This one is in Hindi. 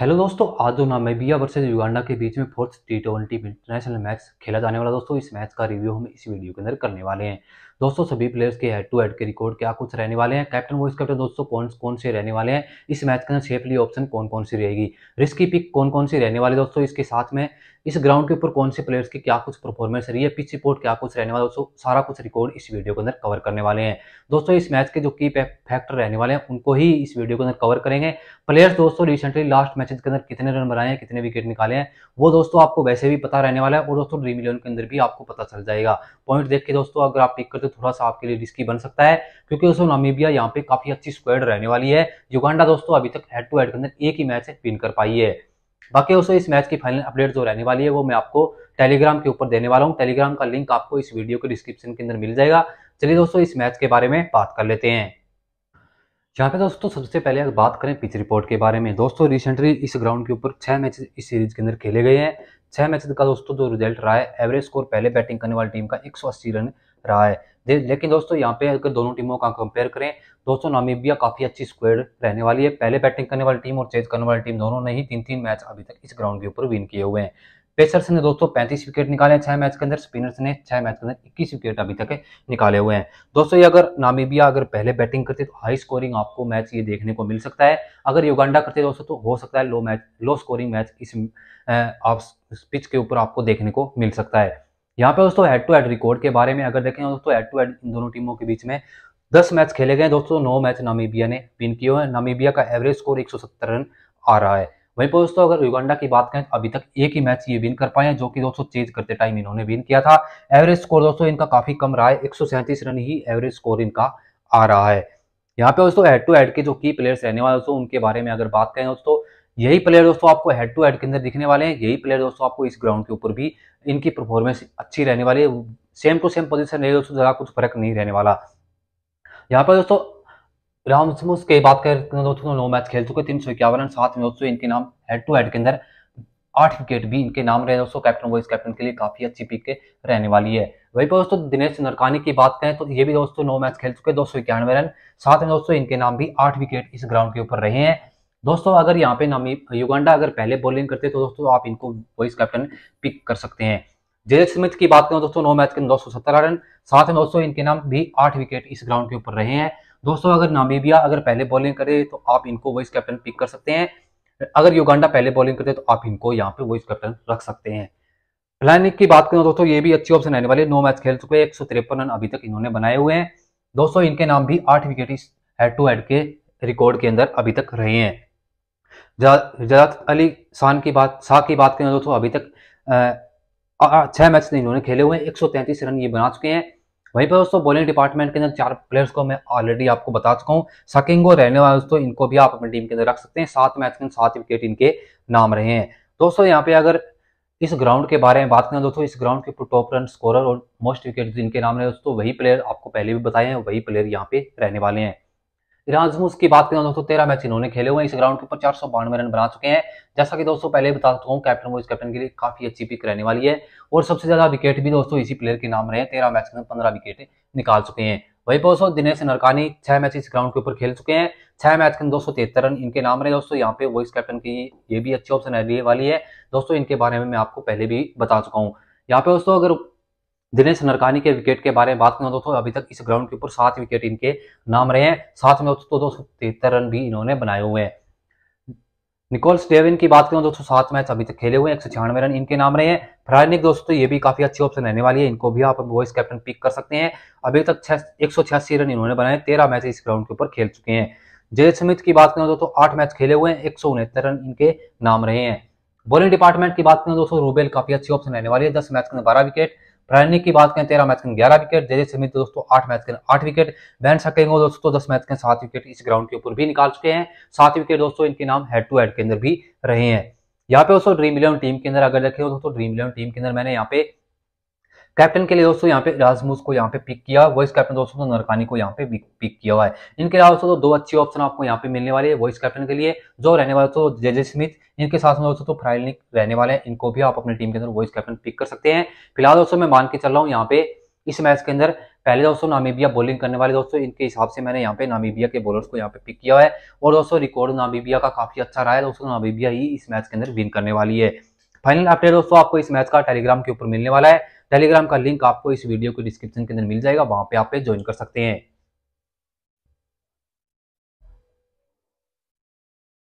हेलो दोस्तों आज जो तो नामेबिया वर्सेज युगांडा के बीच में fourth T twenty international match खेला जाने वाला दोस्तों इस मैच का रिव्यू हम इस वीडियो के अंदर करने वाले हैं दोस्तों सभी प्लेयर्स के हेड टू हेड के रिकॉर्ड क्या कुछ रहने वाले हैं कैप्टन वॉइस कैप्टन दोस्तों कौन कौन से रहने वाले हैं इस मैच के अंदर सेफली ऑप्शन कौन कौन सी रहेगी रिस्की पिक कौन कौन सी रहने वाले दोस्तों इसके साथ में इस ग्राउंड के ऊपर कौन से प्लेयर्स की क्या कुछ परफॉर्मेंस रही है पिच रिपोर्ट क्या कुछ रहने वाला दोस्तों सारा कुछ रिकॉर्ड इस वीडियो के अंदर कवर करने वाले हैं दोस्तों इस मैच के जो की फैक्टर रहने वाले हैं उनको ही इस वीडियो के अंदर कवर करेंगे प्लेयर्स दोस्तों रिसेंटली लास्ट मैचेज के अंदर कितने रन बनाए हैं कितने विकेट निकाले हैं वो दोस्तों आपको वैसे भी पता रहने वाला है और दोस्तों ड्रीम इलेवन के अंदर भी आपको पता चल जाएगा पॉइंट देख के दोस्तों अगर आप पिक करते तो थोड़ा सा आपके लिए रिस्की बन सकता है क्योंकि दोस्तों नामीबिया यहाँ पे काफी अच्छी स्क्वाड रहने वाली है युगांडा दोस्तों अभी तक हेड टू हेड के अंदर एक ही मैच विन कर पाई है बाकी दोस्तों इस मैच की फाइनल अपडेट जो रहने वाली है वो मैं आपको टेलीग्राम के ऊपर देने वाला हूँ टेलीग्राम का लिंक आपको इस वीडियो के डिस्क्रिप्शन के अंदर मिल जाएगा चलिए दोस्तों इस मैच के बारे में बात कर लेते हैं यहाँ पे दोस्तों सबसे पहले अगर बात करें पिच रिपोर्ट के बारे में दोस्तों रिसेंटली इस ग्राउंड के ऊपर छह मैच इस सीरीज के अंदर खेले गए हैं छह मैच का दोस्तों जो रिजल्ट रहा है एवरेज स्कोर पहले बैटिंग करने वाली टीम का 180 रन रहा है लेकिन दोस्तों यहाँ पे अगर दोनों टीमों का कंपेयर करें दोस्तों नामीबिया काफ़ी अच्छी स्क्वेड रहने वाली है पहले बैटिंग करने वाली टीम और चेज करने वाली टीम दोनों ने ही तीन तीन मैच अभी तक इस ग्राउंड के ऊपर विन किए हुए हैं पेसर्स ने दोस्तों पैंतीस विकेट निकाले हैं छह मैच के अंदर स्पिनर्स ने छह मैच के अंदर इक्कीस विकेट अभी तक निकाले हुए हैं दोस्तों ये अगर नामीबिया अगर पहले बैटिंग करते तो हाई स्कोरिंग आपको मैच ये देखने को मिल सकता है अगर युगांडा करते दोस्तों तो हो सकता है low match low scoring match इस आप पिच के ऊपर आपको देखने को मिल सकता है यहाँ पे दोस्तों हेड टू हेड रिकॉर्ड के बारे में अगर देखें तो दोस्तों हेड टू हेड इन दोनों टीमों के बीच में दस मैच खेले गए दोस्तों नौ मैच नामीबिया ने विन किए हैं नामीबिया का एवरेज स्कोर एक रन आ रहा है वहीं पर दोस्तों अगर युगांडा की बात करें तो अभी तक एक ही मैच ये विन कर पाए हैं जो कि दोस्तों चेंज करते टाइम इन्होंने विन किया था एवरेज स्कोर दोस्तों इनका काफी कम रहा है एक रन ही एवरेज स्कोर इनका आ रहा है यहाँ पे दोस्तों हेड टू हेड के जो की प्लेयर्स रहने वाले दोस्तों उनके बारे में अगर बात करें दोस्तों यही प्लेयर दोस्तों आपको हेड टू हेड के अंदर दिखने वाले हैं यही प्लेयर दोस्तों आपको इस ग्राउंड के ऊपर भी इनकी परफॉर्मेंस अच्छी रहने वाली है सेम टू सेम पोजिशन रहे दोस्तों ज़्यादा कुछ फर्क नहीं रहने वाला यहाँ पर दोस्तों रामसमुस के बात करें तो दोस्तों नौ मैच खेल चुके तीन सौ इक्यावन रन साथ में दोस्तों इनके नाम हेड टू हेड के अंदर आठ विकेट भी इनके नाम रहे दोस्तों कैप्टन वाइस कैप्टन के लिए काफी अच्छी पिक रहने वाली है वहीं पर दोस्तों दिनेश नरकानी की बात करें तो ये भी दोस्तों नौ मैच खेल चुके दो सौ इक्यानवे रन साथ में दोस्तों इनके नाम भी आठ विकेट इस ग्राउंड के ऊपर रहे हैं दोस्तों अगर यहाँ पे नमी युगांडा अगर पहले बॉलिंग करते तो दोस्तों आप इनको वाइस कैप्टन पिक कर सकते हैं जेल स्मिथ की बात करें दोस्तों नौ मैच के दो सौ रन साथ में दोस्तों इनके नाम भी आठ विकेट इस ग्राउंड के ऊपर रहे हैं दोस्तों अगर नामीबिया अगर पहले बॉलिंग करे तो आप इनको वाइस कैप्टन पिक कर सकते हैं अगर युगांडा पहले बॉलिंग करते तो आप इनको यहाँ पे वाइस कैप्टन रख सकते हैं प्लानिंग की बात करें दोस्तों ये भी अच्छी ऑप्शन रहने वाले नौ मैच खेल चुके हैं एक रन अभी तक इन्होंने बनाए हुए हैं दोस्तों इनके नाम भी आठ विकेट इस हेड टू हेड के रिकॉर्ड के अंदर अभी तक रहे हैं अली शान की बात शाह की बात करें दोस्तों तो अभी तक छः मैच इन्होंने खेले हुए हैं एक रन ये बना चुके हैं वहीं पर दोस्तों बॉलिंग डिपार्टमेंट के अंदर चार प्लेयर्स को मैं ऑलरेडी आपको बता चुका हूँ सकिंग और रहने वाले दोस्तों इनको भी आप अपनी टीम के अंदर रख सकते हैं सात मैच के अंदर सात विकेट इनके नाम रहे हैं दोस्तों यहाँ पे अगर इस ग्राउंड के बारे में बात करें दोस्तों इस ग्राउंड के टॉप रन स्कोर और मोस्ट विकेट जिनके नाम रहे दोस्तों वही प्लेयर आपको पहले भी बताए हैं वही प्लेयर यहाँ पे रहने वाले हैं इराजमुस की बात करें दोस्तों तेरह मैच इन्होंने खेले हुए इस ग्राउंड के ऊपर चार सौ बानवे रन बना चुके हैं जैसा कि दोस्तों पहले बता चुका हूँ कैप्टन वो इस कैप्टन के लिए काफी अच्छी पिक रहने वाली है और सबसे ज्यादा विकेट भी दोस्तों इसी प्लेयर के नाम रहे हैं तेरह मैच के अंदर पंद्रह विकेट निकाल चुके हैं वही दोस्तों दिनेश नरकानी छह मैच इस ग्राउंड के ऊपर खेल चुके हैं छह मैच के दो सौ तिहत्तर रन इनके नाम रहे दोस्तों यहाँ पे वॉइस कैप्टन की ये भी अच्छी ऑप्शन रहने वाली है दोस्तों इनके बारे में मैं आपको पहले भी बता चुका हूँ यहाँ पे दोस्तों अगर दिनेश नरकानी के विकेट के बारे में बात करें दोस्तों अभी तक इस ग्राउंड के ऊपर सात विकेट इनके नाम रहे हैं साथ में दोस्तों दो सौ तिहत्तर रन भी इन्होंने बनाए हुए हैं निकोल्स डेविन की बात करें दोस्तों सात मैच अभी तक खेले हुए हैं एक सौ छियानवे रन इनके नाम रहे हैं फ्रायनिक दोस्तों ये भी काफी अच्छी ऑप्शन रहने वाली है इनको भी आप वॉइस कैप्टन पिक कर सकते हैं अभी तक एक सौ छियासी रन इन्होंने बनाए तेरह मैच इस ग्राउंड के ऊपर खेल चुके हैं जय स्मिथ की बात करें दोस्तों आठ मैच खेले हुए हैं एक सौ उनहत्तर रन इनके नाम रहे हैं बॉलिंग डिपार्टमेंट की बात करें दोस्तों रूबेल काफी अच्छी ऑप्शन रहने वाली है दस मैच के अंदर बारह विकेट प्राणिक की बात करें तेरह मैच के ग्यारह विकेट जय समित दोस्तों आठ मैच के आठ विकेट बैन सकेंगे दोस्तों दस मैच के सात विकेट इस ग्राउंड के ऊपर भी निकाल चुके हैं सात विकेट दोस्तों इनके नाम हेड टू हेड के अंदर भी रहे हैं यहाँ पे दोस्तों ड्रीम इलेवन टीम के अंदर अगर देखें दोस्तों ड्रीम इलेवन टीम के अंदर मैंने यहाँ पे कैप्टन के लिए दोस्तों यहाँ पे राजमूस को यहाँ पे पिक किया वॉइस कैप्टन दोस्तों नरकानी तो को यहाँ पे पिक किया हुआ है इनके अलावा दोस्तों दो अच्छे ऑप्शन आपको यहाँ पे मिलने वाले हैं वॉइस कैप्टन के लिए जो रहने वाले तो जेजे स्मिथ इनके साथ में दोस्तों फ्राइलिक तो रहने वाले हैं इनको भी आप अपनी टीम के अंदर वॉइस कैप्टन पिक कर सकते हैं फिलहाल दोस्तों मैं मान के चल रहा हूँ यहाँ पे इस मैच के अंदर पहले दोस्तों नामीबिया बॉलिंग करने वाले दोस्तों इनके हिसाब से मैंने यहाँ पे नामीबिया के बॉलर्स को यहाँ पे पिक किया है और दोस्तों रिकॉर्ड नामीबिया का काफी अच्छा रहा है दोस्तों नामीबिया ही इस मैच के अंदर विन करने वाली है फाइनल अपडेट दोस्तों आपको इस मैच का टेलीग्राम के ऊपर मिलने वाला है टेलीग्राम का लिंक आपको इस वीडियो के डिस्क्रिप्शन के अंदर मिल जाएगा वहां पे आप ज्वाइन कर सकते हैं